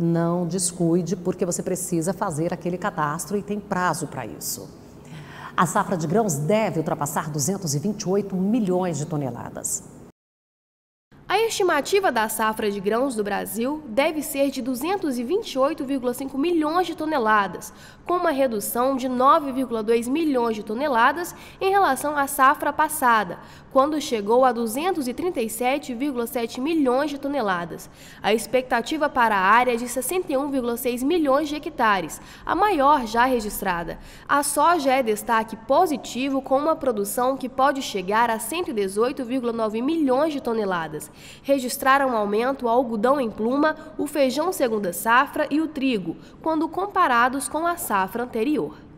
não descuide, porque você precisa fazer aquele cadastro e tem prazo para isso. A safra de grãos deve ultrapassar 228 milhões de toneladas. A estimativa da safra de grãos do Brasil deve ser de 228,5 milhões de toneladas, com uma redução de 9,2 milhões de toneladas em relação à safra passada, quando chegou a 237,7 milhões de toneladas. A expectativa para a área é de 61,6 milhões de hectares, a maior já registrada. A soja é destaque positivo com uma produção que pode chegar a 118,9 milhões de toneladas registraram aumento o algodão em pluma, o feijão segunda safra e o trigo, quando comparados com a safra anterior.